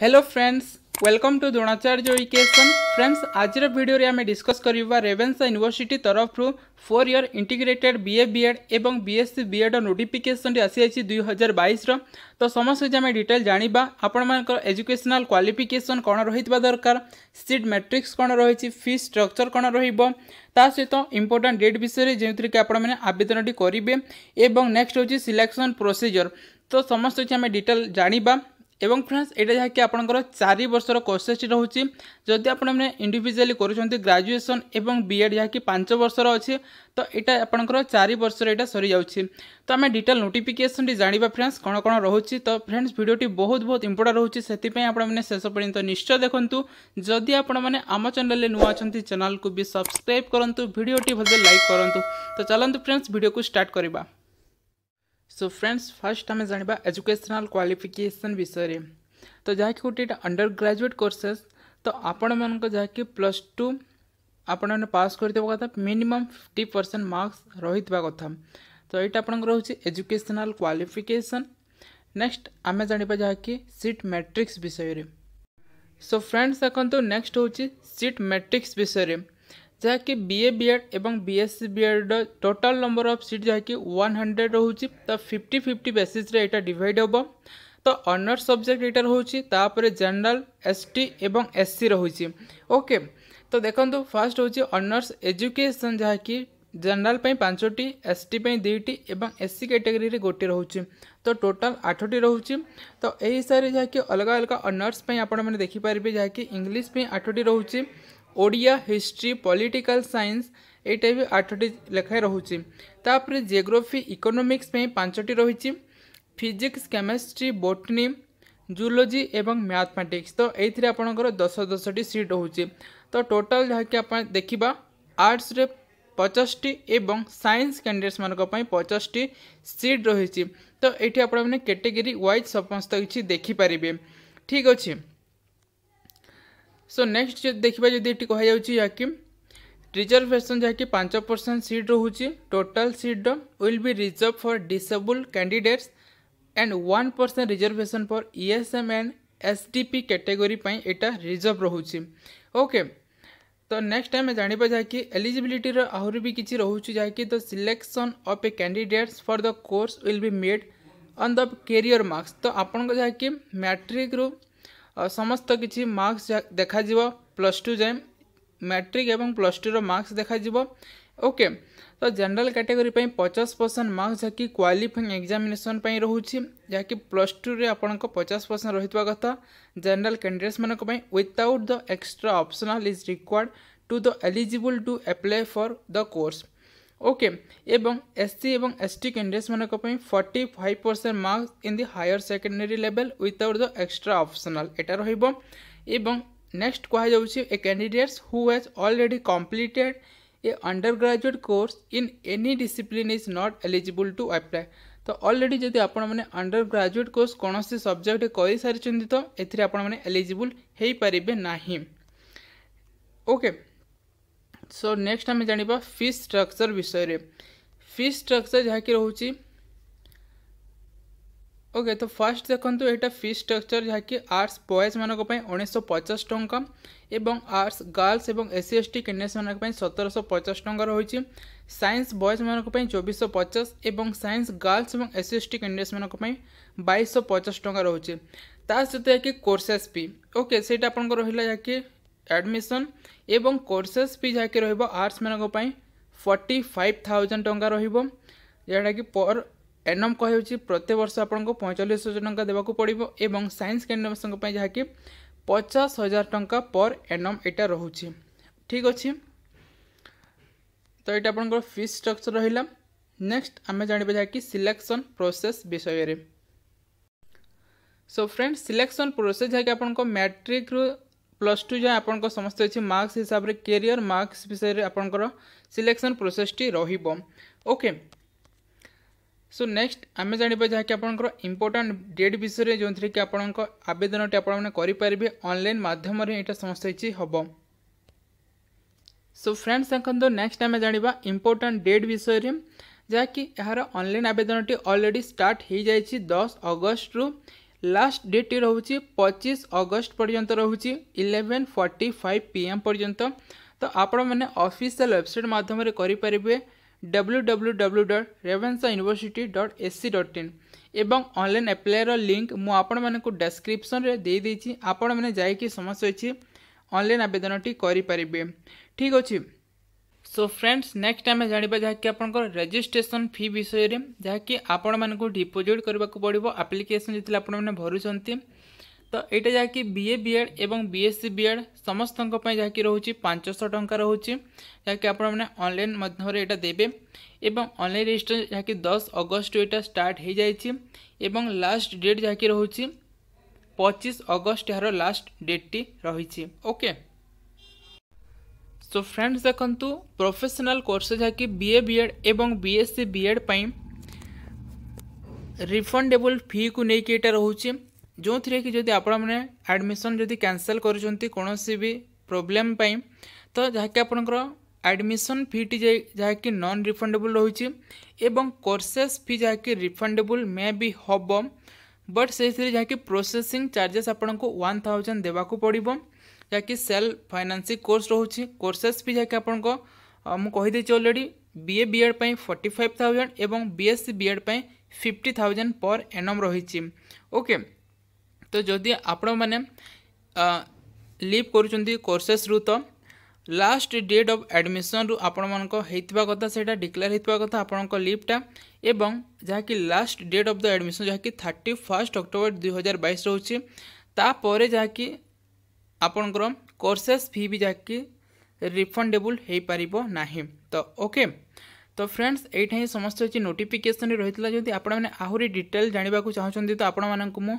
Hello friends welcome to Dronacharya education friends आज video आम discuss करवा रेभेन्सा यूनिवर्सिटी तरफ four year integrated BA BEd एवं बीएससी बीएड नोटिफिकेसन आसी दुई हजार बैस रो समस्त आम डिटेल जाना आपण मान एजुकेशनाल क्वालिफिकेसन कौन रही दरकार सीट मैट्रिक्स कौन रही फी स्ट्रक्चर कौन रा सहित इम्पोर्टां डेट विषय जो थी कि आपने आवेदन करेंगे नेक्स्ट हूँ सिलेक्शन प्रोसीजर तो समस्त आम डिटेल जाना এবং ଫ୍ରେଣ୍ଡସ୍ ଏଇଟା ଯାହାକି ଆପଣଙ୍କର ଚାରି ବର୍ଷର କୋର୍ସେସ୍ ରହୁଛି ଯଦି ଆପଣମାନେ ଇଣ୍ଡିଭିଜୁଆଲି କରୁଛନ୍ତି ଗ୍ରାଜୁଏସନ୍ ଏବଂ ବି ଏଡ଼୍ ଯାହାକି ପାଞ୍ଚ ବର୍ଷର ଅଛି ତ ଏଇଟା ଆପଣଙ୍କର ଚାରି ବର୍ଷର ଏଇଟା ସରିଯାଉଛି ତ ଆମେ ଡିଟେଲ୍ ନୋଟିଫିକେସନ୍ଟି ଜାଣିବା ଫ୍ରେଣ୍ଡସ୍ କ'ଣ କ'ଣ ରହୁଛି ତ ଫ୍ରେଣ୍ଡସ୍ ଭିଡ଼ିଓଟି ବହୁତ ବହୁତ ଇମ୍ପୋର୍ଟାଣ୍ଟ ରହୁଛି ସେଥିପାଇଁ ଆପଣମାନେ ଶେଷ ପର୍ଯ୍ୟନ୍ତ ନିଶ୍ଚୟ ଦେଖନ୍ତୁ ଯଦି ଆପଣମାନେ ଆମ ଚ୍ୟାନେଲ୍ରେ ନୂଆ ଅଛନ୍ତି ଚ୍ୟାନେଲ୍କୁ ବି ସବସ୍କ୍ରାଇବ୍ କରନ୍ତୁ ଭିଡ଼ିଓଟି ଭଲରେ ଲାଇକ୍ କରନ୍ତୁ ତ ଚାଲନ୍ତୁ ଫ୍ରେଣ୍ଡସ୍ ଭିଡ଼ିଓକୁ ଷ୍ଟାର୍ଟ କରିବା ಸೊ ಫ್ರೆಂಡ್ಸ್ ಫಸ್ಟ್ ಆಮೇಲೆ ಜಾಣಿବା ಎಜುಕೇಶನಾಲ್ ಕ್ವಾಲಿಫಿಕೇಸನ್ ବିଷୟରେ ତ ଯାହାକି ଗୋଟେ ଏଇଟା ଅଣ୍ଡର ଗ୍ରାଜୁଏଟ୍ କୋର୍ସେସ୍ ତ ଆପଣମାନଙ୍କ ଯାହାକି ପ୍ଲସ୍ ଟୁ ଆପଣମାନେ ପାସ୍ କରିଥିବା କଥା ମିନିମମ୍ ଫିଫ୍ଟି ପରସେଣ୍ଟ ମାର୍କସ୍ ରହିଥିବା କଥା ତ ଏଇଟା ଆପଣଙ୍କର ହେଉଛି ଏଜୁକେଶନାଲ୍ କ୍ୱାଲିଫିକେସନ୍ ନେକ୍ସଟ ଆମେ ଜାଣିବା ଯାହାକି ସିଟ୍ ମେଟ୍ରିକ୍ସ ବିଷୟରେ ସୋ ଫ୍ରେଣ୍ଡସ୍ ଦେଖନ୍ତୁ ନେକ୍ସଟ ହେଉଛି ସିଟ୍ ମେଟ୍ରିକ୍ସ ବିଷୟରେ ଯାହାକି ବିଏ ବିଏଡ଼୍ ଏବଂ ବିଏସ୍ସି ବିଏଡ଼୍ର ଟୋଟାଲ୍ ନମ୍ବର ଅଫ୍ ସିଟ୍ ଯାହାକି ୱାନ୍ ହଣ୍ଡ୍ରେଡ଼୍ ରହୁଛି ତ ଫିଫ୍ଟି ଫିଫ୍ଟି ବେସିସ୍ରେ ଏଇଟା ଡିଭାଇଡ଼୍ ହେବ ତ ଅନର୍ସ ସବଜେକ୍ଟ ଏଇଟା ରହୁଛି ତାପରେ ଜେନେରାଲ୍ ଏସ୍ ଟି ଏବଂ ଏସ୍ ସି ରହୁଛି ଓକେ ତ ଦେଖନ୍ତୁ ଫାର୍ଷ୍ଟ ହେଉଛି ଅନର୍ସ ଏଜୁକେସନ୍ ଯାହାକି ଜେନେରାଲ୍ ପାଇଁ ପାଞ୍ଚଟି ଏସ୍ ଟି ପାଇଁ ଦୁଇଟି ଏବଂ ଏସ୍ ସି କ୍ୟାଟେଗୋରୀରେ ଗୋଟିଏ ରହୁଛି ତ ଟୋଟାଲ୍ ଆଠଟି ରହୁଛି ତ ଏହି ହିସାବରେ ଯାହାକି ଅଲଗା ଅଲଗା ଅନର୍ସ ପାଇଁ ଆପଣମାନେ ଦେଖିପାରିବେ ଯାହାକି ଇଂଲିଶ ପାଇଁ ଆଠଟି ରହୁଛି ଓଡ଼ିଆ ହିଷ୍ଟ୍ରି ପଲିଟିକାଲ୍ ସାଇନ୍ସ ଏଇଟା ବି ଆଠଟି ଲେଖାଏଁ ରହୁଛି ତାପରେ ଜିଓଗ୍ରାଫି ଇକୋନୋମିକ୍ସ ପାଇଁ ପାଞ୍ଚଟି ରହିଛି ଫିଜିକ୍ସ କେମିଷ୍ଟ୍ରି ବୋଟନି ଜୁଲୋଜି ଏବଂ ମ୍ୟାଥମେଟିକ୍ସ ତ ଏଇଥିରେ ଆପଣଙ୍କର ଦଶ ଦଶଟି ସିଟ୍ ରହୁଛି ତ ଟୋଟାଲ୍ ଯାହାକି ଆପଣ ଦେଖିବା ଆର୍ଟ୍ସରେ ପଚାଶଟି ଏବଂ ସାଇନ୍ସ କ୍ୟାଣ୍ଡିଡେଟ୍ସମାନଙ୍କ ପାଇଁ ପଚାଶଟି ସିଟ୍ ରହିଛି ତ ଏଇଠି ଆପଣମାନେ କ୍ୟାଟେଗୋରୀ ୱାଇଜ୍ ସମସ୍ତ କିଛି ଦେଖିପାରିବେ ଠିକ୍ ଅଛି ସୋ ନେକ୍ସଟ ଦେଖିବା ଯଦି ଏଠି କୁହାଯାଉଛି ଯାହାକି ରିଜର୍ଭେସନ୍ ଯାହାକି ପାଞ୍ଚ ପରସେଣ୍ଟ ସିଟ୍ ରହୁଛି ଟୋଟାଲ୍ ସିଟ୍ର will be reserve for disable candidates and one percent reservation for ESM and S D P category ପାଇଁ ଏଇଟା ରିଜର୍ଭ ରହୁଛି ଓକେ ତ ନେକ୍ସଟ ଆମେ ଜାଣିବା ଯାହାକି ଏଲିଜିବିଲିଟିର ଆହୁରି ବି କିଛି ରହୁଛି ଯାହାକି the selection of a candidates for the course will be made on the career marks ତ ଆପଣଙ୍କ ଯାହାକି ମ୍ୟାଟ୍ରିକ୍ରୁ ଆଉ ସମସ୍ତ କିଛି ମାର୍କସ୍ ଦେଖାଯିବ ପ୍ଲସ୍ ଟୁ ଯାଏଁ ମ୍ୟାଟ୍ରିକ୍ ଏବଂ ପ୍ଲସ୍ ଟୁର ମାର୍କସ୍ ଦେଖାଯିବ ଓକେ ତ ଜେନେରାଲ୍ କାଟେଗୋରୀ ପାଇଁ ପଚାଶ ପରସେଣ୍ଟ ମାର୍କସ୍ ଯାହାକି କ୍ୱାଲିଫାଇଂ ଏକ୍ଜାମିନେସନ୍ ପାଇଁ ରହୁଛି ଯାହାକି ପ୍ଲସ୍ ଟୁରେ ଆପଣଙ୍କ ପଚାଶ ପରସେଣ୍ଟ ରହିଥିବା କଥା ଜେନେରାଲ୍ କ୍ୟାଣ୍ଡିଡେଟ୍ସମାନଙ୍କ ପାଇଁ without the extra optional is required to the eligible to apply for the course okay এবং এসসি এবং এসটি ক্যান্ডিডেটসମାନଙ୍କ ପାଇଁ 45% marks in the higher secondary level without the extra optional এটা ରହିବ এবং নেক্সট କୁହାଯାଉଛି a candidates who has already completed a undergraduate course in any discipline is not eligible to apply तो already जदि आपण मैंने अंडरग्राजुएट कोर्स कौन सब्जेक्ट कर सारी तो ये आपण मैंने एलिजिबल हो पारे ना ओके okay. সো নেক্সট আমি জাঁয়া ফিজ স্ট্রকচর বিষয়ে ফিজ স্ট্রকচর যা কি রয়েছে ওকে তো ফার্স্ট দেখন্তু এটা ফিজ স্ট্রকচর যা কি আর্টস বয়েজ মানক পাই 1950 টাকা এবং আর্টস গার্লস এবং এসসি এসটি ক্যান্ডিডেটস মানক পাই 1750 টাকা রয়েছে সায়েন্স বয়েজ মানক পাই 2450 এবং সায়েন্স গার্লস এবং এসসি এসটি ক্যান্ডিডেটস মানক পাই 2250 টাকা রয়েছে তা সহিত যা কি কোর্সেস ফি ওকে সেটা আপনার রহিলা যা কি ଆଡ଼ମିସନ୍ ଏବଂ କୋର୍ସେସ୍ ଫି ଯାହାକି ରହିବ ଆର୍ଟ୍ସମାନଙ୍କ ପାଇଁ ଫର୍ଟି ଫାଇଭ୍ ଥାଉଜେଣ୍ଡ ଟଙ୍କା ରହିବ ଯେଉଁଟାକି ପର୍ ଏନମ୍ କୁହାଯାଉଛି ପ୍ରତ୍ୟେକ ବର୍ଷ ଆପଣଙ୍କୁ ପଇଁଚାଳିଶ ହଜାର ଟଙ୍କା ଦେବାକୁ ପଡ଼ିବ ଏବଂ ସାଇନ୍ସ କ୍ୟାଣ୍ଡିଡେଟ୍ସଙ୍କ ପାଇଁ ଯାହାକି ପଚାଶ ହଜାର ଟଙ୍କା ପର୍ ଏନମ୍ ଏଇଟା ରହୁଛି ଠିକ୍ ଅଛି ତ ଏଇଟା ଆପଣଙ୍କର ଫିସ୍ ଷ୍ଟ୍ରକ୍ଚର୍ ରହିଲା ନେକ୍ସଟ ଆମେ ଜାଣିବା ଯାହାକି ସିଲେକ୍ସନ୍ ପ୍ରୋସେସ୍ ବିଷୟରେ ସୋ ଫ୍ରେଣ୍ଡ ସିଲେକ୍ସନ୍ ପ୍ରୋସେସ୍ ଯାହାକି ଆପଣଙ୍କ ମ୍ୟାଟ୍ରିକ୍ରୁ ପ୍ଲସ୍ ଟୁ ଯାଏଁ ଆପଣଙ୍କ ସମସ୍ତେ ଅଛି ମାର୍କସ୍ ହିସାବରେ କେରିୟର୍ ମାର୍କସ୍ ବିଷୟରେ ଆପଣଙ୍କର ସିଲେକ୍ସନ୍ ପ୍ରୋସେସ୍ଟି ରହିବ ଓକେ ସୋ ନେକ୍ସଟ ଆମେ ଜାଣିବା ଯାହାକି ଆପଣଙ୍କର ଇମ୍ପୋର୍ଟାଣ୍ଟ ଡେଟ୍ ବିଷୟରେ ଯେଉଁଥିରେ କି ଆପଣଙ୍କ ଆବେଦନଟି ଆପଣମାନେ କରିପାରିବେ ଅନଲାଇନ୍ ମାଧ୍ୟମରେ ଏଇଟା ସମସ୍ତେ କିଛି ହେବ ସୋ ଫ୍ରେଣ୍ଡସ୍ ଦେଖନ୍ତୁ ନେକ୍ସଟ ଆମେ ଜାଣିବା ଇମ୍ପୋର୍ଟାଣ୍ଟ ଡେଟ୍ ବିଷୟରେ ଯାହାକି ଏହାର ଅନଲାଇନ୍ ଆବେଦନଟି ଅଲରେଡ଼ି ଷ୍ଟାର୍ଟ ହୋଇଯାଇଛି ଦଶ ଅଗଷ୍ଟରୁ লাস্ট ডেটটি রয়েছে পঁচিশ অগস্ট পর্যন্ত রয়েছে ইলেভেন ফর্টি ফাইভ পি এম পর্যন্ত তো আপনার অফিসিয়াল ওয়েবসাইট মাধ্যমে করে W W W dot Ravenshaw university dot AC dot in এবং অনলাইন আপ্লাইর লিঙ্ক মু আপনার ডেসক্রিপশনরে দিয়ে দিয়েছি আপনার যাই সমস্ত অনলাইন আবেদনটি করে ঠিক আছে सो फ्रेंड्स नेक्स्ट आम जाना जहाँकि आपंकर फी विषय जहाँकि आपण मूँ डिपोजिट करने पड़ो आप्लिकेसन जितने आप भरुंट तो यहाँ जहाँकि बीए बीएड एवं बीएससी बीएड समस्त जहाँकि रोचे पांचश टाँचा रोचे जहाँकि आपल मध्यम यहाँ देवे एवं ऑनलाइन जहाँकि दस अगस्ट यहाँ स्टार्ट हो लास्ट डेट जहाँकि रोचे पचिश अगस्ट यार लास्ट डेट टी रही ओके okay. ସୋ ଫ୍ରେଣ୍ଡସ୍ ଦେଖନ୍ତୁ ପ୍ରୋଫେସନାଲ୍ କୋର୍ସ ଯାହାକି ବି ଏ ବି ଏଡ଼୍ ଏବଂ B S C BEd ପାଇଁ ରିଫଣ୍ଡେବୁଲ୍ ଫିକୁ ନେଇକି ଏଇଟା ରହୁଛି ଯେଉଁଥିରେ କି ଯଦି ଆପଣମାନେ ଆଡ଼ମିସନ୍ ଯଦି କ୍ୟାନସଲ୍ କରୁଛନ୍ତି କୌଣସି ବି ପ୍ରୋବ୍ଲେମ୍ ପାଇଁ ତ ଯାହାକି ଆପଣଙ୍କର ଆଡ଼ମିସନ୍ ଫିଟି ଯାହାକି ନନ୍ ରିଫଣ୍ଡେବୁଲ୍ ରହୁଛି ଏବଂ କୋର୍ସେସ୍ ଫି ଯାହାକି ରିଫଣ୍ଡେବୁଲ୍ ମେ ବି ହେବ ବଟ୍ ସେଥିରେ ଯାହାକି ପ୍ରୋସେସିଂ ଚାର୍ଜେସ୍ ଆପଣଙ୍କୁ ୱାନ୍ ଥାଉଜେଣ୍ଡ ଦେବାକୁ ପଡ଼ିବ ଯାହାକି ସେଲ୍ଫ ଫାଇନାନ୍ସିଂ କୋର୍ସ ରହୁଛି କୋର୍ସେସ୍ ବି ଯାହାକି ଆପଣଙ୍କ ମୁଁ କହିଦେଇଛି ଅଲରେଡ଼ି ବିଏ ବିଏଡ଼୍ ପାଇଁ ଫର୍ଟି ଫାଇଭ୍ ଥାଉଜେଣ୍ଡ ଏବଂ ବିଏସ୍ସି ବିଏଡ଼୍ ପାଇଁ ଫିଫ୍ଟି ଥାଉଜେଣ୍ଡ ପର୍ ଏନମ୍ ରହିଛି ଓକେ ତ ଯଦି ଆପଣମାନେ ଲିଭ୍ କରୁଛନ୍ତି କୋର୍ସେସ୍ରୁ ତ ଲାଷ୍ଟ ଡେଟ୍ ଅଫ୍ ଆଡ଼ମିସନ୍ରୁ ଆପଣମାନଙ୍କ ହେଇଥିବା କଥା ସେଇଟା ଡିକ୍ଲେୟାର ହେଇଥିବା କଥା ଆପଣଙ୍କ ଲିଭ୍ଟା ଏବଂ ଯାହାକି last date of the admission ଯାହାକି ଥାର୍ଟି ଫାର୍ଷ୍ଟ ଅକ୍ଟୋବର ଦୁଇହଜାର ବାଇଶ ରହୁଛି ତାପରେ ଯାହାକି ଆପଣଙ୍କର କୋର୍ସେସ୍ ଫି ବି ଯାହାକି ରିଫଣ୍ଡେବୁଲ୍ ହୋଇପାରିବ ନାହିଁ ତ ଓକେ ତ ଫ୍ରେଣ୍ଡସ୍ ଏଇଟା ହିଁ ସମସ୍ତ ଅଛି ନୋଟିଫିକେସନ୍ରେ ରହିଥିଲା ଯଦି ଆପଣମାନେ ଆହୁରି ଡିଟେଲ୍ ଜାଣିବାକୁ ଚାହୁଁଛନ୍ତି ତ ଆପଣମାନଙ୍କୁ ମୁଁ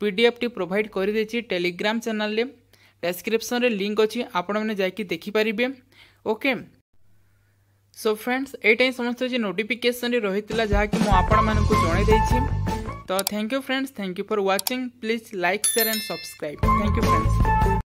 ପି ଡି ଏଫ୍ଟି ପ୍ରୋଭାଇଡ଼ କରିଦେଇଛି ଟେଲିଗ୍ରାମ ଚ୍ୟାନେଲରେ ଡେସ୍କ୍ରିପ୍ସନ୍ରେ ଲିଙ୍କ୍ ଅଛି ଆପଣମାନେ ଯାଇକି ଦେଖିପାରିବେ ଓକେ ସୋ ଫ୍ରେଣ୍ଡସ୍ ଏଇଟା ହିଁ ସମସ୍ତ ଅଛି ନୋଟିଫିକେସନ୍ରେ ରହିଥିଲା ଯାହାକି ମୁଁ ଆପଣମାନଙ୍କୁ ଜଣାଇ ଦେଇଛି ତ thank you friends thank you for watching please like share and subscribe thank you friends